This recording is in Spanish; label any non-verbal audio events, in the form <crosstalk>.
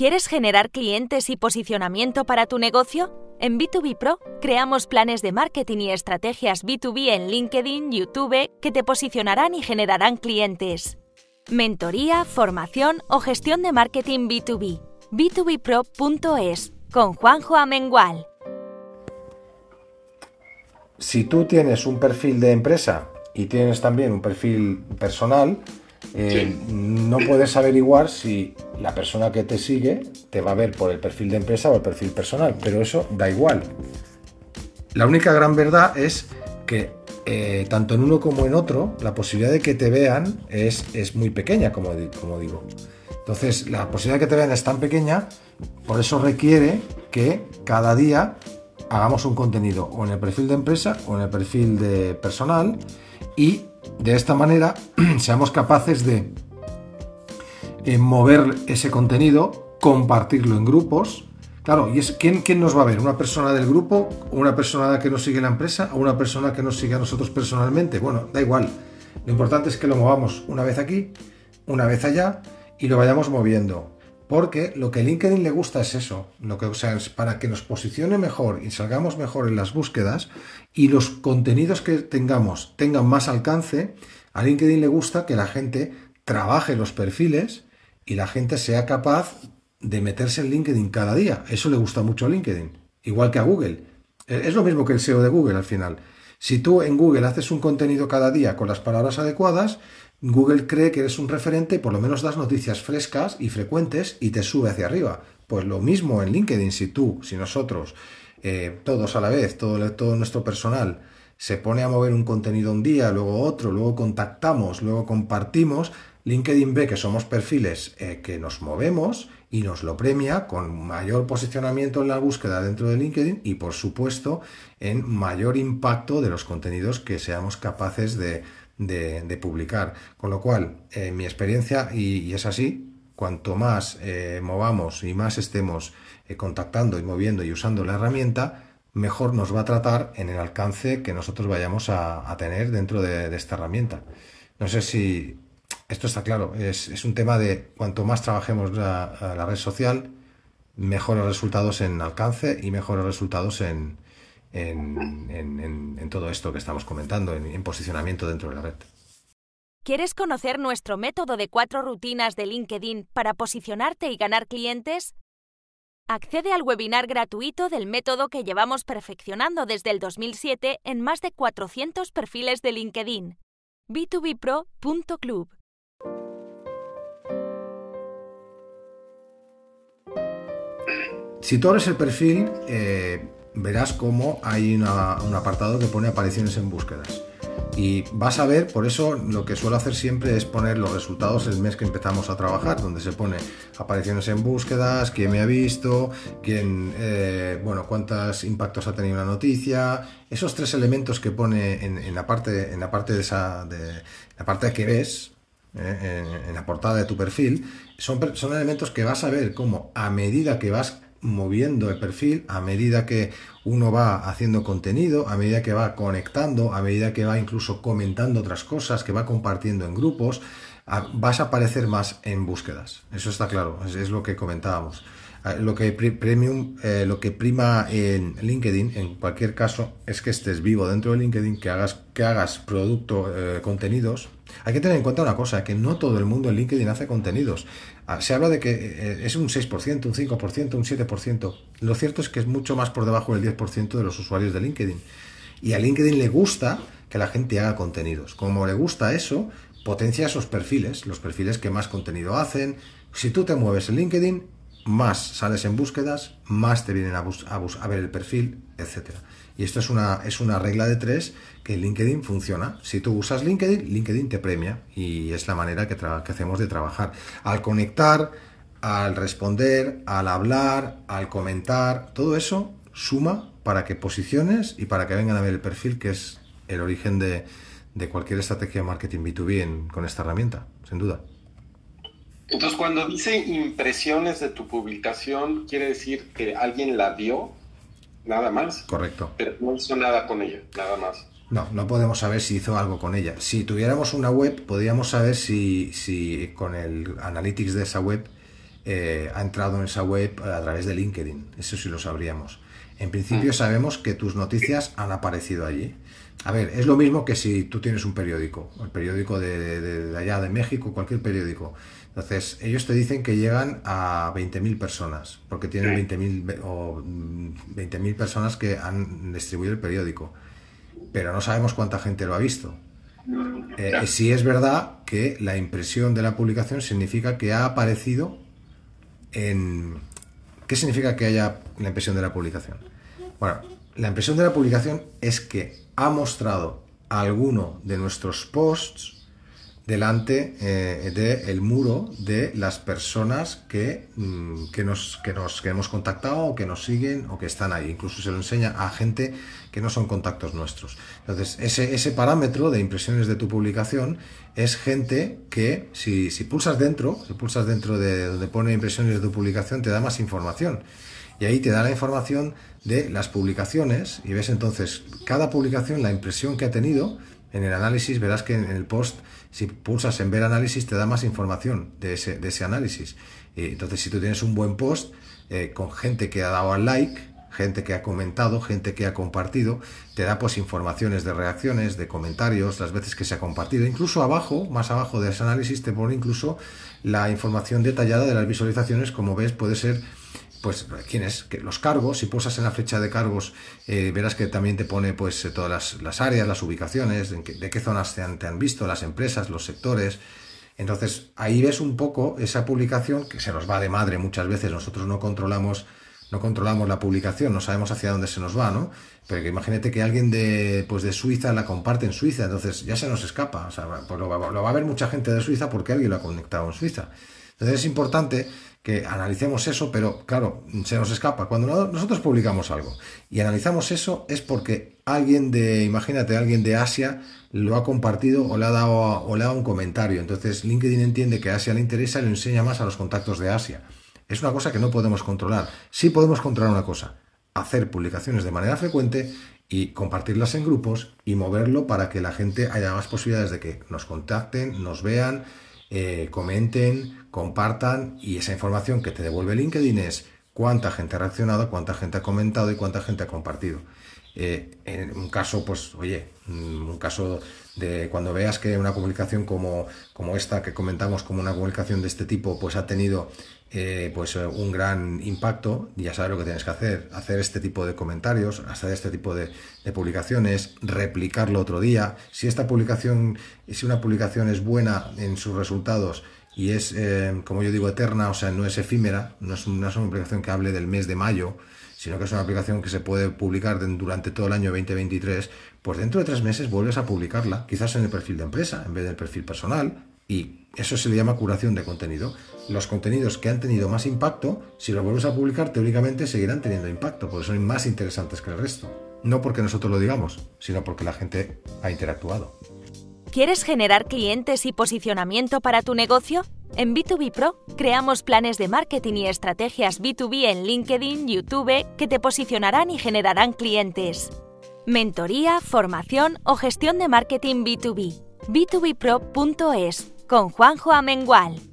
¿Quieres generar clientes y posicionamiento para tu negocio? En B2B Pro creamos planes de marketing y estrategias B2B en LinkedIn, YouTube, que te posicionarán y generarán clientes. Mentoría, formación o gestión de marketing B2B. B2Bpro.es con Juanjo Amengual. Si tú tienes un perfil de empresa y tienes también un perfil personal, eh, no puedes averiguar si la persona que te sigue te va a ver por el perfil de empresa o el perfil personal, pero eso da igual. La única gran verdad es que eh, tanto en uno como en otro, la posibilidad de que te vean es, es muy pequeña, como, como digo. Entonces, la posibilidad de que te vean es tan pequeña, por eso requiere que cada día hagamos un contenido o en el perfil de empresa o en el perfil de personal y de esta manera <clears throat> seamos capaces de eh, mover ese contenido, compartirlo en grupos. Claro, ¿y es, ¿quién, quién nos va a ver? ¿Una persona del grupo? ¿Una persona que nos sigue la empresa? ¿O una persona que nos sigue a nosotros personalmente? Bueno, da igual. Lo importante es que lo movamos una vez aquí, una vez allá y lo vayamos moviendo. Porque lo que LinkedIn le gusta es eso, lo que, es para que nos posicione mejor y salgamos mejor en las búsquedas y los contenidos que tengamos tengan más alcance, a LinkedIn le gusta que la gente trabaje los perfiles y la gente sea capaz de meterse en LinkedIn cada día. Eso le gusta mucho a LinkedIn, igual que a Google. E, es lo mismo que el SEO de Google al final. Si tú en Google haces un contenido cada día con las palabras adecuadas, Google cree que eres un referente y por lo menos das noticias frescas y frecuentes y te sube hacia arriba. Pues lo mismo en LinkedIn, si tú, si nosotros, eh, todos a la vez, todo nuestro personal, se pone a mover un contenido un día, luego otro, luego contactamos, luego compartimos, LinkedIn ve que somos perfiles eh, que nos movemos y nos lo premia con mayor posicionamiento en la búsqueda dentro de LinkedIn y por supuesto en mayor impacto de los contenidos que seamos capaces de, publicar. Con lo cual, en eh, mi experiencia, y, es así, cuanto más eh, movamos y más estemos contactando y moviendo y usando la herramienta, mejor nos va a tratar en el alcance que nosotros vayamos a, tener dentro de esta herramienta. No sé si esto está claro, es, un tema de cuanto más trabajemos la, la, red social, mejores resultados en alcance y mejores resultados en, en todo esto que estamos comentando, en, posicionamiento dentro de la red. ¿Quieres conocer nuestro método de cuatro rutinas de LinkedIn para posicionarte y ganar clientes? Accede al webinar gratuito del método que llevamos perfeccionando desde el 2007 en más de 400 perfiles de LinkedIn. b2bpro.club Si tú abres el perfil, eh, verás cómo hay un apartado que pone apariciones en búsquedas. Y vas a ver, por eso lo que suelo hacer siempre es poner los resultados el mes que empezamos a trabajar, donde se pone apariciones en búsquedas, quién me ha visto, quién, eh, bueno, cuántos impactos ha tenido la noticia, esos tres elementos que pone en, la parte, en la parte de esa, la parte que ves, eh, en, la portada de tu perfil, son, son elementos que vas a ver cómo a medida que vas moviendo el perfil a medida que uno va haciendo contenido, a medida que va conectando, a medida que va incluso comentando otras cosas, que va compartiendo en grupos, vas a aparecer más en búsquedas. Eso está claro, es, lo que comentábamos. Ah, lo que, premium, eh, lo que prima en LinkedIn, en cualquier caso, es que estés vivo dentro de LinkedIn, que hagas, que hagas producto, eh, contenidos. Hay que tener en cuenta una cosa, que no todo el mundo en LinkedIn hace contenidos. Ah, se habla de que eh, es un 6%, un 5%, un 7%. Lo cierto es que es mucho más por debajo del 10% de los usuarios de LinkedIn. Y a LinkedIn le gusta que la gente haga contenidos. Como le gusta eso, potencia esos perfiles, los perfiles que más contenido hacen. Si tú te mueves en LinkedIn, más sales en búsquedas, más te vienen a, a, ver el perfil, etc. Y esto es una, es una regla de tres que LinkedIn funciona. Si tú usas LinkedIn, LinkedIn te premia y es la manera que, que hacemos de trabajar. Al conectar, al responder, al hablar, al comentar, todo eso suma para que posiciones y para que vengan a ver el perfil, que es el origen de, de cualquier estrategia de marketing B2B con esta herramienta, sin duda. Entonces, cuando dice impresiones de tu publicación, quiere decir que alguien la vio, nada más. Correcto. Pero no hizo nada con ella, nada más. No, no podemos saber si hizo algo con ella. Si tuviéramos una web, podríamos saber si, si con el analytics de esa web eh, ha entrado en esa web a través de LinkedIn. Eso sí lo sabríamos. En principio mm. sabemos que tus noticias han aparecido allí. A ver, es lo mismo que si tú tienes un periódico, el periódico de allá de México, cualquier periódico. Entonces, ellos te dicen que llegan a 20.000 personas, porque tienen 20.000 o 20.000 mm, personas que han distribuido el periódico, pero no sabemos cuánta gente lo ha visto. Eh, si es verdad que la impresión de la publicación significa que ha aparecido en... ¿Qué significa que haya la impresión de la publicación? Bueno, la impresión de la publicación es que ha mostrado alguno de nuestros posts delante eh, del muro de las personas que, mm, que, nos, que, nos, que hemos contactado o que nos siguen o que están ahí. Incluso se lo enseña a gente que no son contactos nuestros. Entonces, ese, ese parámetro de impresiones de tu publicación es gente que, si, si pulsas dentro, si pulsas dentro de donde pone impresiones de tu publicación, te da más información y ahí te da la información de las publicaciones y ves entonces cada publicación, la impresión que ha tenido en el análisis, verás que en el post, si pulsas en ver análisis, te da más información de ese, análisis. entonces, si tú tienes un buen post eh, con gente que ha dado al like, gente que ha comentado, gente que ha compartido, te da pues informaciones de reacciones, de comentarios, las veces que se ha compartido. Incluso abajo, más abajo de ese análisis, te pone incluso la información detallada de las visualizaciones, como ves, puede ser pues, pues quién es, que los cargos, si posas en la flecha de cargos, eh, verás que también te pone pues eh, todas las, las áreas, las ubicaciones, de, qué zonas te han, visto, las empresas, los sectores. Entonces ahí ves un poco esa publicación que se nos va de madre muchas veces, nosotros no controlamos no controlamos la publicación, no sabemos hacia dónde se nos va, ¿no? Pero que imagínate que alguien de, pues de Suiza la comparte en Suiza, entonces ya se nos escapa, o sea, pues lo, va, lo va a ver mucha gente de Suiza porque alguien lo ha conectado en Suiza. Entonces es importante que analicemos eso, pero claro, se nos escapa. Cuando nosotros publicamos algo y analizamos eso es porque alguien de, imagínate, alguien de Asia lo ha compartido o le ha dado, o le ha un comentario. Entonces LinkedIn entiende que a Asia le interesa y lo enseña más a los contactos de Asia. Es una cosa que no podemos controlar. Sí podemos controlar una cosa, hacer publicaciones de manera frecuente y compartirlas en grupos y moverlo para que la gente haya más posibilidades de que nos contacten, nos vean eh, comenten, compartan y esa información que te devuelve LinkedIn es cuánta gente ha reaccionado, cuánta gente ha comentado y cuánta gente ha compartido. Eh, en un caso, pues, oye, mm, un caso de cuando veas que una publicación como, como esta que comentamos, como una publicación de este tipo, pues ha tenido eh, pues eh, un gran impacto, ya sabes lo que tienes que hacer, hacer este tipo de comentarios, hacer este tipo de, publicaciones, replicarlo otro día. Si esta publicación, si una publicación es buena en sus resultados y es, eh, como yo digo, eterna, o sea, no es efímera, no es, una, publicación que hable del mes de mayo, sino que es una aplicación que se puede publicar durante todo el año 2023, pues dentro de tres meses vuelves a publicarla, quizás en el perfil de empresa en vez del perfil personal, y eso se le llama curación de contenido. Los contenidos que han tenido más impacto, si los vuelves a publicar, teóricamente seguirán teniendo impacto, porque son más interesantes que el resto. No porque nosotros lo digamos, sino porque la gente ha interactuado. ¿Quieres generar clientes y posicionamiento para tu negocio? En B2B Pro creamos planes de marketing y estrategias B2B en LinkedIn, YouTube, que te posicionarán y generarán clientes. Mentoría, formación o gestión de marketing B2B. b2bpro.es con Juanjo Amengual.